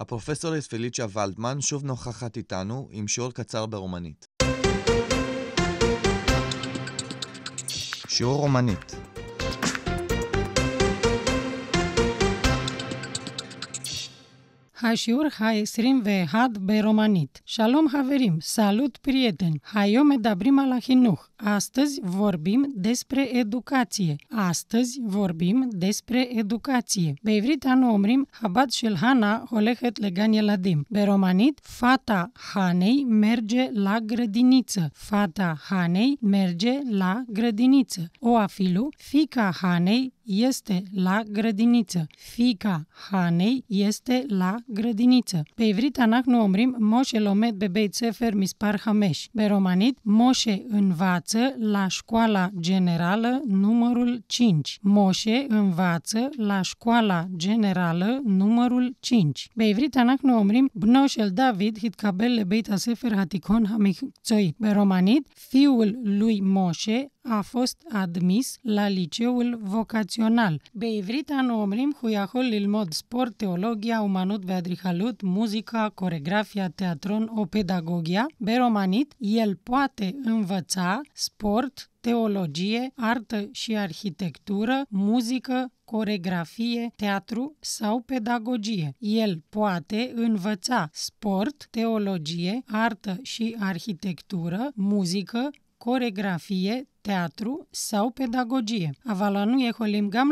הפרופסורית פליצ'ה ולדמן שוב נוכחת איתנו עם שיעור קצר ברומנית. שיעור רומנית Hașiur ha exrim vehad beromanit. Shalom haverim, salut prieteni! Haiome dabrima la hinuh. Astăzi vorbim despre educație. Astăzi vorbim despre educație. Beivrit anu omrim habat shel hana holechet legan eladim. Beromanit, fata Hanei merge la grădiniță. Fata Hanei merge la grădiniță. afilu, fica Hanei este la grădiniță. Fica Hanei este la grădiniță. Pe ivrit anac nu omrim Moșe Lomet bebei țefer Mispar hameș. Pe romanit Moșe învață la școala generală numărul 5. Moșe învață la școala generală numărul 5. Pe ivrit anac nu omrim Bnoșel David cabel Lebeit Sefer Hatikon hamicțoi. Pe romanit fiul lui Moșe a fost admis la liceul vocațional internațional. בעברית omrim אומרים הוא יכול ללמוד ספורט, תיאולוגיה, אומנות ואדריכלות, מוזיקה, קוריאוגרפיה, תיאטרון או פדגוגיה. el poate învăța sport, teologie, artă și arhitectură, muzică, coregrafie, teatru sau pedagogie. El poate învăța sport, teologie, artă și arhitectură, muzică, coregrafie, teatru sau pedagogie. Avalanu יכולים גם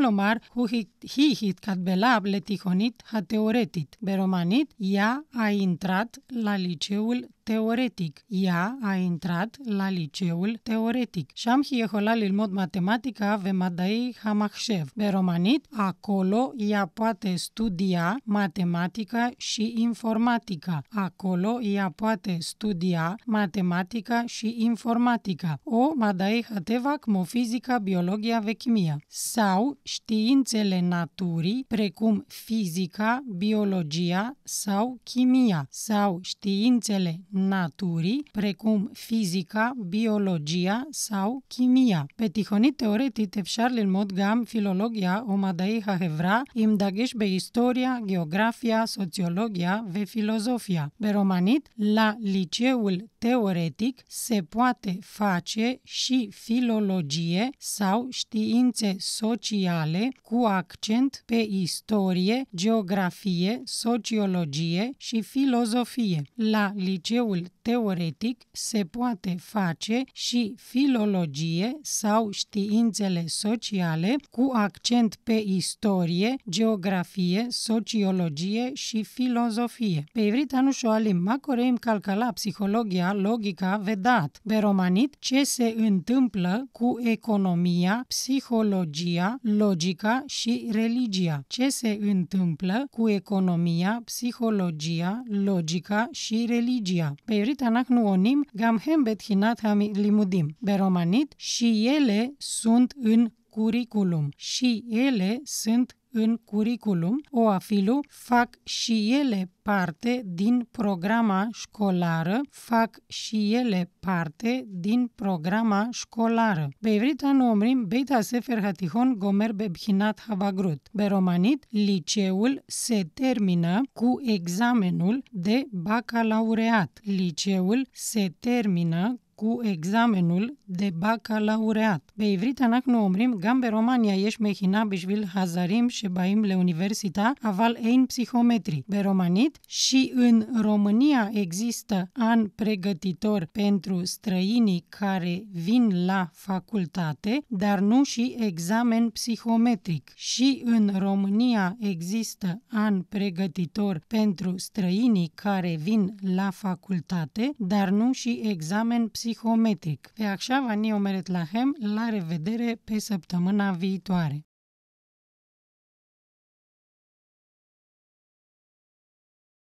belab le tihonit ha teoretit beromanit ea a intrat la liceul teoretic. Ea a intrat la liceul teoretic. Sham hi יכולה mod matematica ומדעי המחשב. beromanit acolo ea poate studia matematica și informatica. Acolo ea poate studia matematica și informatica. O madai ateva, fizica, biologia, vechimia. Sau științele naturii, precum fizica, biologia sau chimia. Sau științele naturii, precum fizica, biologia sau chimia. Pe tihonit teoretic, tefșarlil mod gam, filologia, omadaiha hevra, im dagesh be istoria, geografia, sociologia, ve filozofia. Pe romanit, la liceul teoretic se poate face și filologie sau științe sociale cu accent pe istorie, geografie, sociologie și filozofie. La Liceul teoretic se poate face și filologie sau științele sociale cu accent pe istorie, geografie, sociologie și filozofie. Pe ivrit anușoalim macoreim calcala psihologia, logica, vedat. Pe romanit ce se întâmplă cu economia, psihologia, logica și religia. Ce se întâmplă cu economia, psihologia, logica și religia. Pe רוסית אנחנו עונים, גם הם בתחינת הלימודים. ברומנית, שיאלה סונט אין קוריקולום. שיאלה סונט în curriculum OAFILU fac și ele parte din programa școlară, fac și ele parte din programa școlară. Beivrita nu omrim beita sefer hatihon gomer bebhinat habagrut. Beromanit, liceul se termină cu examenul de bacalaureat. Liceul se termină cu examenul de bacalaureat. Beivritanag nu omrim, gam Romania eș mehina bișvil hazarim și baim le universita aval ein psihometri beromanit și în România există an pregătitor pentru străinii care vin la facultate, dar nu și examen psihometric. Și în România există an pregătitor pentru străinii care vin la facultate, dar nu și examen psihometric psihometric. Pe vă Ani Omeret hem, la revedere pe săptămâna viitoare!